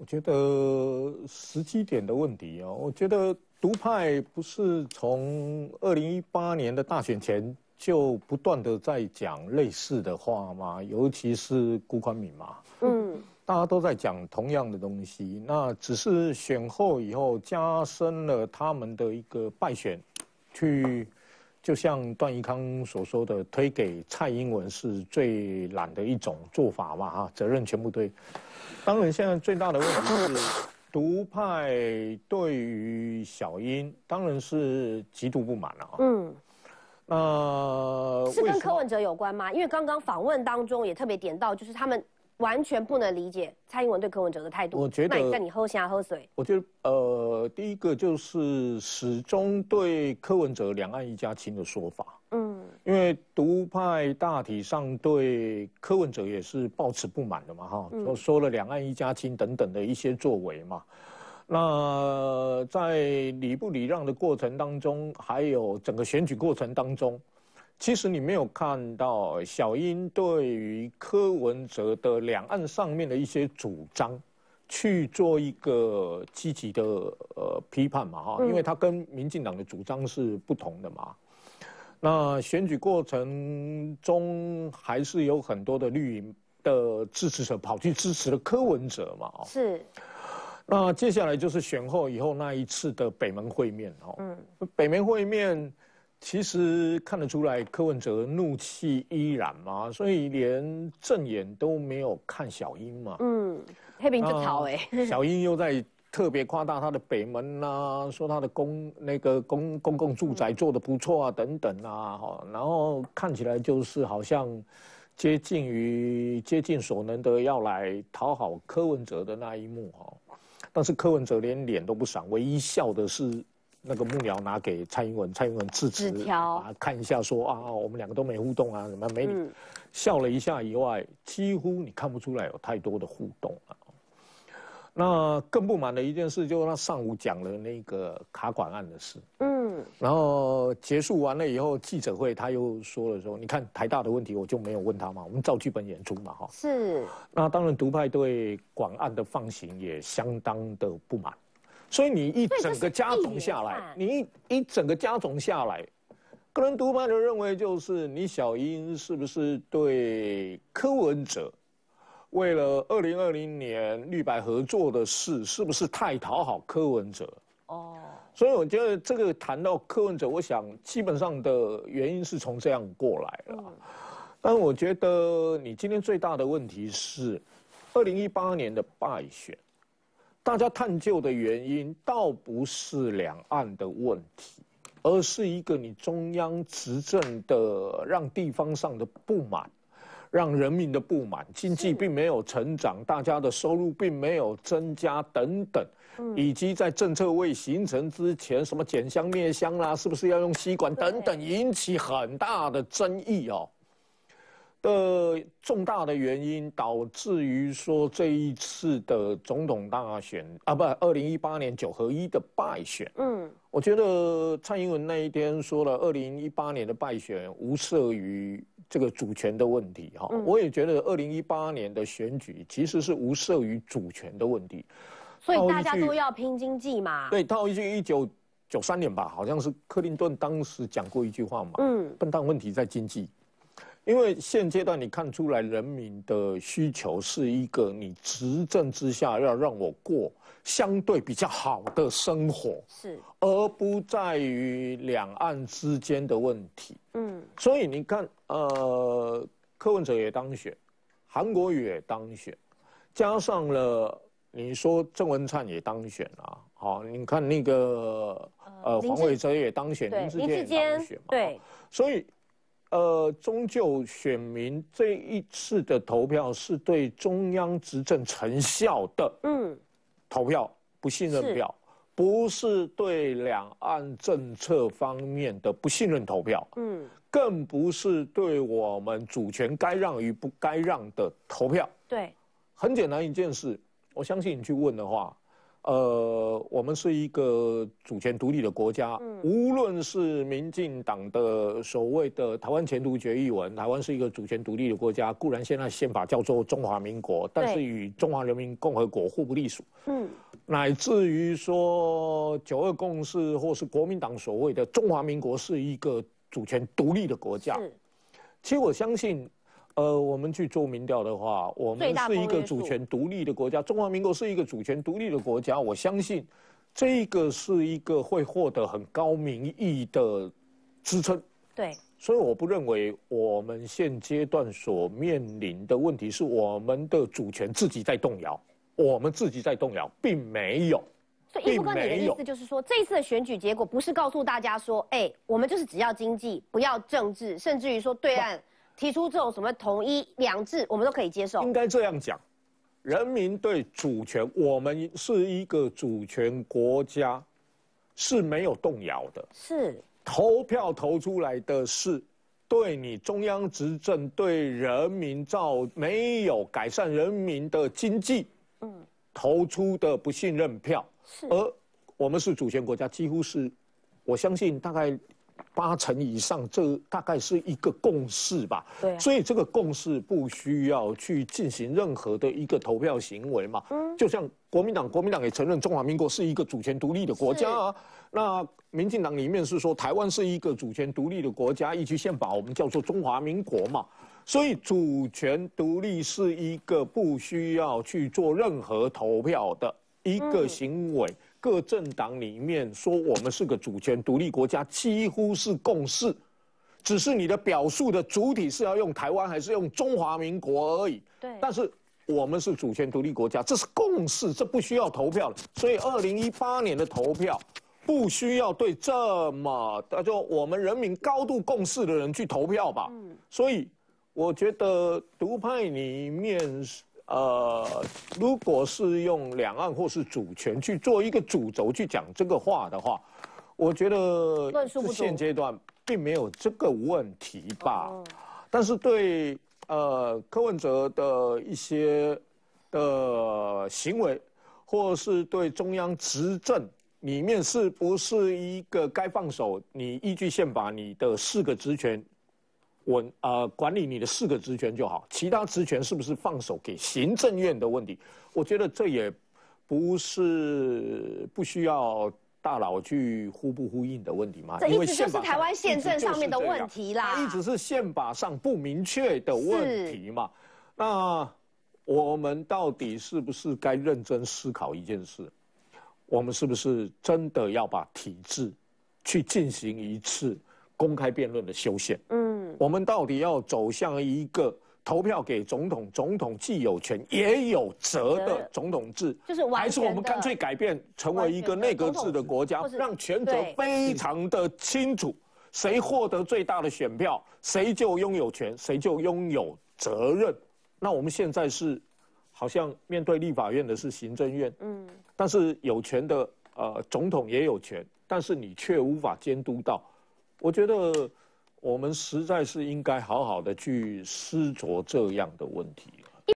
我觉得时机点的问题哦，我觉得独派不是从二零一八年的大选前就不断的在讲类似的话吗？尤其是辜宽敏嘛，嗯，大家都在讲同样的东西，那只是选后以后加深了他们的一个败选，去。就像段宜康所说的，推给蔡英文是最懒的一种做法嘛，哈，责任全部推。当然，现在最大的问题是，独派对于小英当然是极度不满了，啊，嗯，那是跟柯文哲有关吗？因为刚刚访问当中也特别点到，就是他们。完全不能理解蔡英文对柯文哲的态度。我觉得，那你喝虾喝水。我觉得，呃，第一个就是始终对柯文哲“两岸一家亲”的说法，嗯，因为独派大体上对柯文哲也是抱持不满的嘛，哈，就说了“两岸一家亲”等等的一些作为嘛。那在礼不礼让的过程当中，还有整个选举过程当中。其实你没有看到小英对于柯文哲的两岸上面的一些主张，去做一个积极的呃批判嘛？哈，因为他跟民进党的主张是不同的嘛。那选举过程中还是有很多的绿营的支持者跑去支持了柯文哲嘛？啊，是。那接下来就是选后以后那一次的北门会面哦。嗯，北门会面。其实看得出来，柯文哲怒气依然嘛，所以连正眼都没有看小英嘛。嗯，黑屏就逃哎。小英又在特别夸大她的北门呐，说她的公那个公公共住宅做的不错啊等等啊哈，然后看起来就是好像接近于接近所能的要来讨好柯文哲的那一幕哈。但是柯文哲连脸都不闪，唯一笑的是。那个幕僚拿给蔡英文，蔡英文致辞，啊，看一下说啊，我们两个都没互动啊，什么美女笑了一下以外，几乎你看不出来有太多的互动那更不满的一件事，就是他上午讲了那个卡管案的事，嗯，然后结束完了以后记者会，他又说了说，你看台大的问题，我就没有问他嘛，我们照剧本演出嘛，哈，是。那当然，独派对管案的放行也相当的不满。所以你一整个家族下来，你一一整个家族下来，个人独派的认为就是你小英是不是对柯文哲，为了二零二零年绿白合作的事，是不是太讨好柯文哲？哦，所以我觉得这个谈到柯文哲，我想基本上的原因是从这样过来了。但我觉得你今天最大的问题是，二零一八年的败选。大家探究的原因，倒不是两岸的问题，而是一个你中央执政的让地方上的不满，让人民的不满，经济并没有成长，大家的收入并没有增加等等，以及在政策未形成之前，什么减香灭香啦，是不是要用吸管等等，引起很大的争议哦。的重大的原因，导致于说这一次的总统大选啊，不，二零一八年九合一的败选。嗯，我觉得蔡英文那一天说了，二零一八年的败选无涉于这个主权的问题哈。我也觉得二零一八年的选举其实是无涉于主权的问题，所以大家都要拼经济嘛。对，到一句一九九三年吧，好像是克林顿当时讲过一句话嘛。嗯，笨蛋问题在经济。因为现阶段你看出来，人民的需求是一个你执政之下要让我过相对比较好的生活，是而不在于两岸之间的问题。嗯，所以你看，呃，柯文哲也当选，韩国瑜也当选，加上了你说郑文灿也当选啊，好，你看那个呃，黄伟哲也当选，林林志坚对，所以。呃，终究选民这一次的投票是对中央执政成效的，嗯，投票不信任票，不是对两岸政策方面的不信任投票，嗯，更不是对我们主权该让与不该让的投票，对，很简单一件事，我相信你去问的话。呃，我们是一个主权独立的国家。嗯，无论是民进党的所谓的台湾前途决议文，台湾是一个主权独立的国家。固然现在宪法叫做中华民国，但是与中华人民共和国互不隶属。嗯，乃至于说九二共识或是国民党所谓的中华民国是一个主权独立的国家。其实我相信。呃，我们去做民调的话，我们是一个主权独立的国家，中华民国是一个主权独立的国家。我相信，这个是一个会获得很高民意的支撑。对。所以我不认为我们现阶段所面临的问题是我们的主权自己在动摇，我们自己在动摇，并没有。所以，一夫哥，你的意思就是说，这一次的选举结果不是告诉大家说，哎，我们就是只要经济不要政治，甚至于说对岸。提出这种什么统一两制，我们都可以接受。应该这样讲，人民对主权，我们是一个主权国家，是没有动摇的。是投票投出来的是对你中央执政对人民造没有改善人民的经济，嗯，投出的不信任票。是而我们是主权国家，几乎是，我相信大概。八成以上，这大概是一个共识吧。对，所以这个共识不需要去进行任何的一个投票行为嘛。嗯，就像国民党，国民党也承认中华民国是一个主权独立的国家啊。那民进党里面是说台湾是一个主权独立的国家，一句宪法我们叫做中华民国嘛。所以主权独立是一个不需要去做任何投票的一个行为。各政党里面说我们是个主权独立国家，几乎是共识，只是你的表述的主体是要用台湾还是用中华民国而已。对。但是我们是主权独立国家，这是共识，这不需要投票所以二零一八年的投票不需要对这么就我们人民高度共识的人去投票吧。嗯。所以我觉得独派里面是。呃，如果是用两岸或是主权去做一个主轴去讲这个话的话，我觉得现阶段并没有这个问题吧。但是对呃柯文哲的一些的行为，或是对中央执政里面是不是一个该放手，你依据宪法你的四个职权。我啊，管理你的四个职权就好，其他职权是不是放手给行政院的问题？我觉得这也不是不需要大佬去呼不呼应的问题嘛。这一直就是台湾宪政上面的问题啦。一直是宪法上不明确的问题嘛。那我们到底是不是该认真思考一件事？我们是不是真的要把体制去进行一次公开辩论的修宪？嗯。我们到底要走向一个投票给总统，总统既有权也有责的总统制，还是我们干脆改变成为一个内阁制的国家，让权责非常的清楚，谁获得最大的选票，谁就拥有权，谁就拥有责任。那我们现在是好像面对立法院的是行政院，嗯，但是有权的呃总统也有权，但是你却无法监督到。我觉得。我们实在是应该好好的去思索这样的问题。